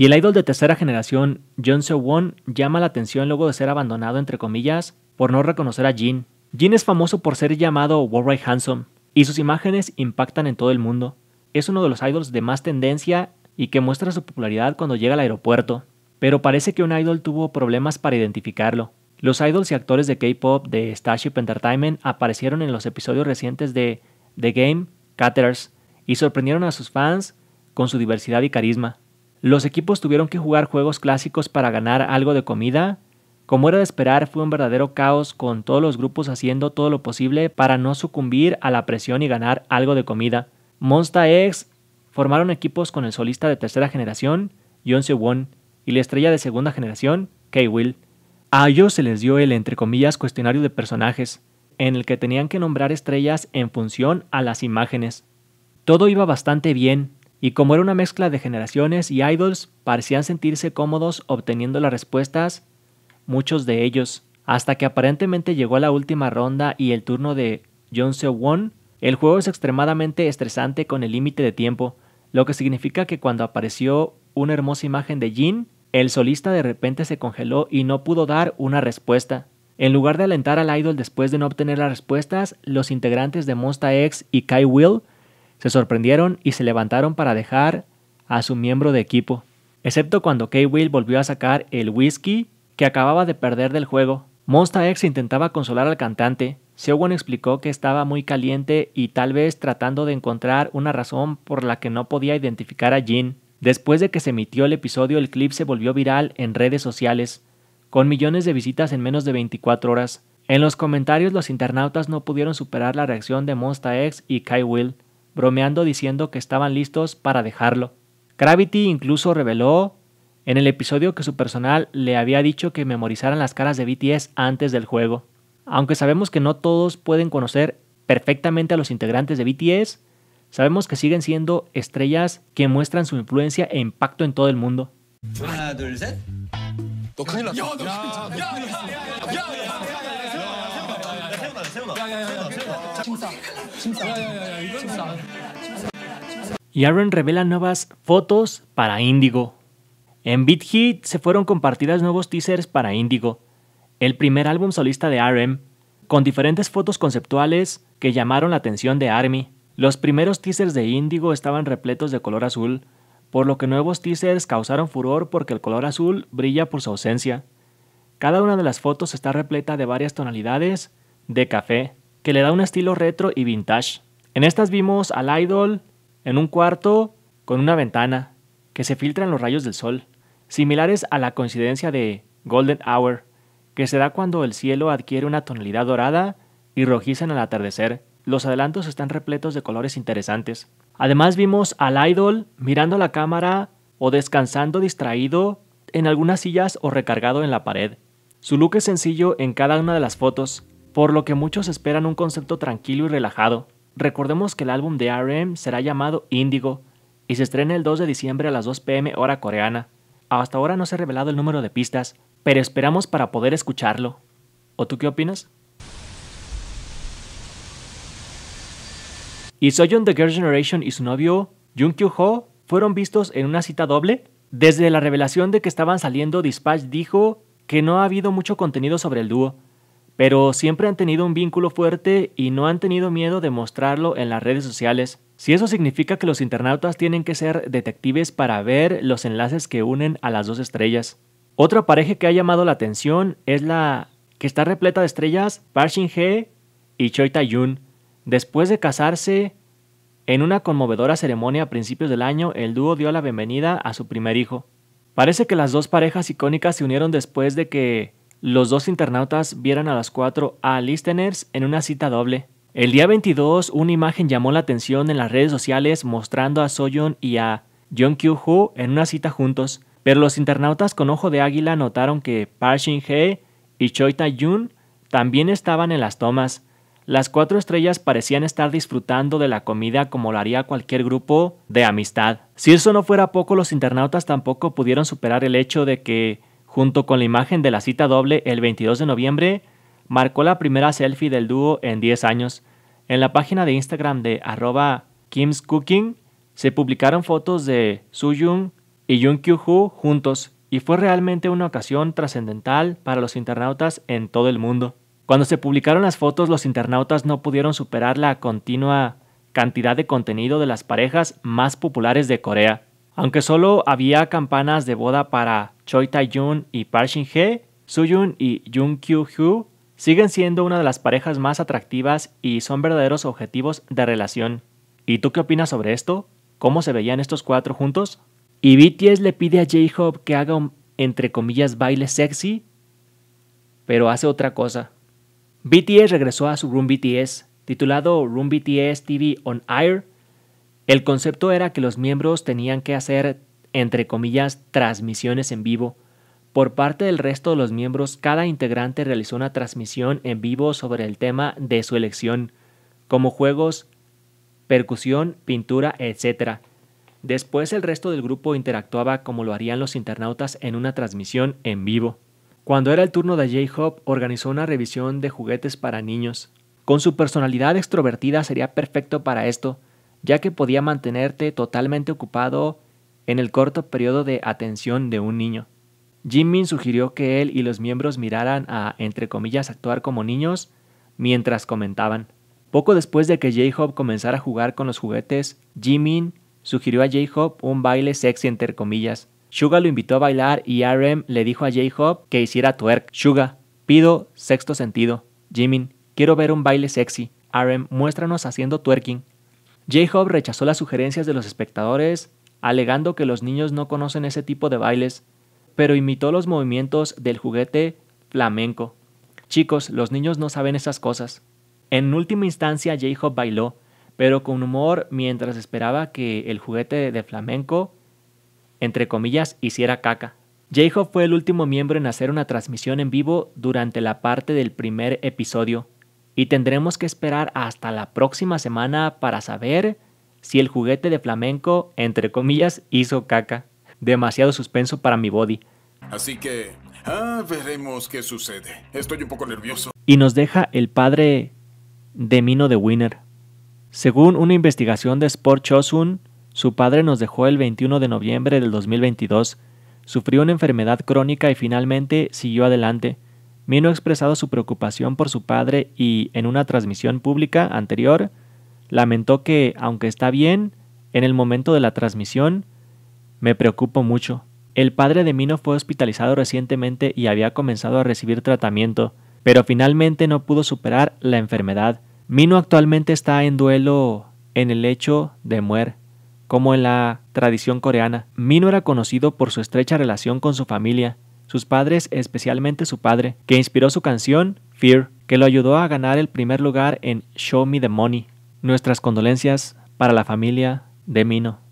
Y el idol de tercera generación, John Seo-won, llama la atención luego de ser abandonado, entre comillas, por no reconocer a Jin. Jin es famoso por ser llamado Worldwide Handsome, y sus imágenes impactan en todo el mundo. Es uno de los idols de más tendencia y que muestra su popularidad cuando llega al aeropuerto. Pero parece que un idol tuvo problemas para identificarlo. Los idols y actores de K-pop de Starship Entertainment aparecieron en los episodios recientes de The Game, Caterers, y sorprendieron a sus fans con su diversidad y carisma. Los equipos tuvieron que jugar juegos clásicos para ganar algo de comida. Como era de esperar, fue un verdadero caos con todos los grupos haciendo todo lo posible para no sucumbir a la presión y ganar algo de comida. Monsta X formaron equipos con el solista de tercera generación, John won y la estrella de segunda generación, K-Will. A ellos se les dio el entre comillas cuestionario de personajes, en el que tenían que nombrar estrellas en función a las imágenes. Todo iba bastante bien, y como era una mezcla de generaciones y idols, parecían sentirse cómodos obteniendo las respuestas, muchos de ellos, hasta que aparentemente llegó la última ronda y el turno de John Seo Won. El juego es extremadamente estresante con el límite de tiempo, lo que significa que cuando apareció una hermosa imagen de Jin, el solista de repente se congeló y no pudo dar una respuesta. En lugar de alentar al idol después de no obtener las respuestas, los integrantes de Monsta X y Kai Will se sorprendieron y se levantaron para dejar a su miembro de equipo, excepto cuando K-Will volvió a sacar el whisky que acababa de perder del juego. Monsta X intentaba consolar al cantante. Seowon explicó que estaba muy caliente y tal vez tratando de encontrar una razón por la que no podía identificar a Jin. Después de que se emitió el episodio, el clip se volvió viral en redes sociales, con millones de visitas en menos de 24 horas. En los comentarios, los internautas no pudieron superar la reacción de Monsta X y K. Will, bromeando diciendo que estaban listos para dejarlo. Gravity incluso reveló en el episodio que su personal le había dicho que memorizaran las caras de BTS antes del juego. Aunque sabemos que no todos pueden conocer perfectamente a los integrantes de BTS, sabemos que siguen siendo estrellas que muestran su influencia e impacto en todo el mundo. Y Aaron revela nuevas fotos para Indigo. En Beat Hit se fueron compartidas nuevos teasers para Indigo, el primer álbum solista de RM, con diferentes fotos conceptuales que llamaron la atención de ARMY. Los primeros teasers de Indigo estaban repletos de color azul, por lo que nuevos teasers causaron furor porque el color azul brilla por su ausencia. Cada una de las fotos está repleta de varias tonalidades de café que le da un estilo retro y vintage. En estas vimos al idol en un cuarto con una ventana que se filtra en los rayos del sol, similares a la coincidencia de Golden Hour, que se da cuando el cielo adquiere una tonalidad dorada y rojiza en el atardecer. Los adelantos están repletos de colores interesantes. Además vimos al idol mirando la cámara o descansando distraído en algunas sillas o recargado en la pared. Su look es sencillo en cada una de las fotos, por lo que muchos esperan un concepto tranquilo y relajado. Recordemos que el álbum de RM será llamado Índigo y se estrena el 2 de diciembre a las 2 pm hora coreana. Hasta ahora no se ha revelado el número de pistas, pero esperamos para poder escucharlo. ¿O tú qué opinas? Y Soyeon The Girl Generation y su novio Jung Kyu-ho fueron vistos en una cita doble. Desde la revelación de que estaban saliendo, Dispatch dijo que no ha habido mucho contenido sobre el dúo, pero siempre han tenido un vínculo fuerte y no han tenido miedo de mostrarlo en las redes sociales. Si eso significa que los internautas tienen que ser detectives para ver los enlaces que unen a las dos estrellas. Otra pareja que ha llamado la atención es la que está repleta de estrellas, Park Shin-hye y Choi Tae-yoon. Después de casarse, en una conmovedora ceremonia a principios del año, el dúo dio la bienvenida a su primer hijo. Parece que las dos parejas icónicas se unieron después de que los dos internautas vieron a las cuatro A-listeners en una cita doble. El día 22, una imagen llamó la atención en las redes sociales mostrando a Soyeon y a Jungkook kyu en una cita juntos, pero los internautas con ojo de águila notaron que Park Shin-hye y Choi Ta-yoon también estaban en las tomas. Las cuatro estrellas parecían estar disfrutando de la comida como lo haría cualquier grupo de amistad. Si eso no fuera poco, los internautas tampoco pudieron superar el hecho de que junto con la imagen de la cita doble el 22 de noviembre, marcó la primera selfie del dúo en 10 años. En la página de Instagram de arroba Kim's Cooking se publicaron fotos de Soo y Jung Kyu-hoo juntos y fue realmente una ocasión trascendental para los internautas en todo el mundo. Cuando se publicaron las fotos, los internautas no pudieron superar la continua cantidad de contenido de las parejas más populares de Corea. Aunque solo había campanas de boda para Choi Tae-jun y Park Shin-hye, Soo-jun y Jung kyu hoo siguen siendo una de las parejas más atractivas y son verdaderos objetivos de relación. ¿Y tú qué opinas sobre esto? ¿Cómo se veían estos cuatro juntos? ¿Y BTS le pide a J-Hope que haga un, entre comillas, baile sexy? Pero hace otra cosa. BTS regresó a su Room BTS, titulado Room BTS TV on Air, el concepto era que los miembros tenían que hacer, entre comillas, transmisiones en vivo. Por parte del resto de los miembros, cada integrante realizó una transmisión en vivo sobre el tema de su elección, como juegos, percusión, pintura, etc. Después el resto del grupo interactuaba como lo harían los internautas en una transmisión en vivo. Cuando era el turno de J-Hop, organizó una revisión de juguetes para niños. Con su personalidad extrovertida sería perfecto para esto, ya que podía mantenerte totalmente ocupado en el corto periodo de atención de un niño. Jimin sugirió que él y los miembros miraran a, entre comillas, actuar como niños mientras comentaban. Poco después de que J-Hope comenzara a jugar con los juguetes, Jimin sugirió a J-Hope un baile sexy entre comillas. Suga lo invitó a bailar y RM le dijo a J-Hope que hiciera twerk. Suga, pido sexto sentido. Jimin, quiero ver un baile sexy. RM, muéstranos haciendo twerking. J-Hop rechazó las sugerencias de los espectadores, alegando que los niños no conocen ese tipo de bailes, pero imitó los movimientos del juguete flamenco. Chicos, los niños no saben esas cosas. En última instancia, J-Hop bailó, pero con humor mientras esperaba que el juguete de flamenco, entre comillas, hiciera caca. J-Hop fue el último miembro en hacer una transmisión en vivo durante la parte del primer episodio y tendremos que esperar hasta la próxima semana para saber si el juguete de flamenco, entre comillas, hizo caca. Demasiado suspenso para mi body. Así que, ah, veremos qué sucede. Estoy un poco nervioso. Y nos deja el padre de Mino de Winner. Según una investigación de Sport Chosun, su padre nos dejó el 21 de noviembre del 2022. Sufrió una enfermedad crónica y finalmente siguió adelante. Mino ha expresado su preocupación por su padre y, en una transmisión pública anterior, lamentó que, aunque está bien, en el momento de la transmisión, me preocupo mucho. El padre de Mino fue hospitalizado recientemente y había comenzado a recibir tratamiento, pero finalmente no pudo superar la enfermedad. Mino actualmente está en duelo en el hecho de muer, como en la tradición coreana. Mino era conocido por su estrecha relación con su familia, sus padres, especialmente su padre, que inspiró su canción Fear, que lo ayudó a ganar el primer lugar en Show Me the Money. Nuestras condolencias para la familia de Mino.